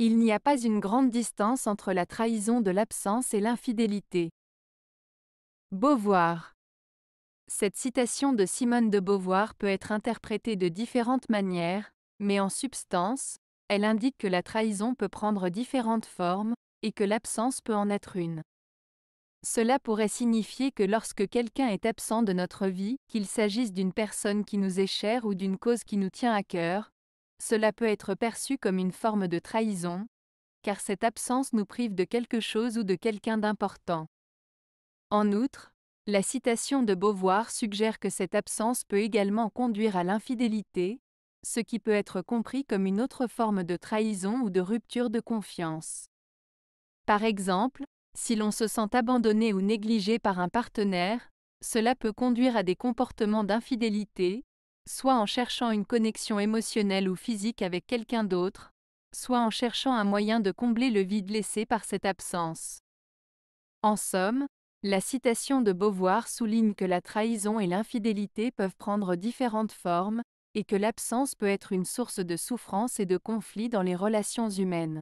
Il n'y a pas une grande distance entre la trahison de l'absence et l'infidélité. Beauvoir. Cette citation de Simone de Beauvoir peut être interprétée de différentes manières, mais en substance, elle indique que la trahison peut prendre différentes formes, et que l'absence peut en être une. Cela pourrait signifier que lorsque quelqu'un est absent de notre vie, qu'il s'agisse d'une personne qui nous est chère ou d'une cause qui nous tient à cœur, cela peut être perçu comme une forme de trahison, car cette absence nous prive de quelque chose ou de quelqu'un d'important. En outre, la citation de Beauvoir suggère que cette absence peut également conduire à l'infidélité, ce qui peut être compris comme une autre forme de trahison ou de rupture de confiance. Par exemple, si l'on se sent abandonné ou négligé par un partenaire, cela peut conduire à des comportements d'infidélité, soit en cherchant une connexion émotionnelle ou physique avec quelqu'un d'autre, soit en cherchant un moyen de combler le vide laissé par cette absence. En somme, la citation de Beauvoir souligne que la trahison et l'infidélité peuvent prendre différentes formes, et que l'absence peut être une source de souffrance et de conflit dans les relations humaines.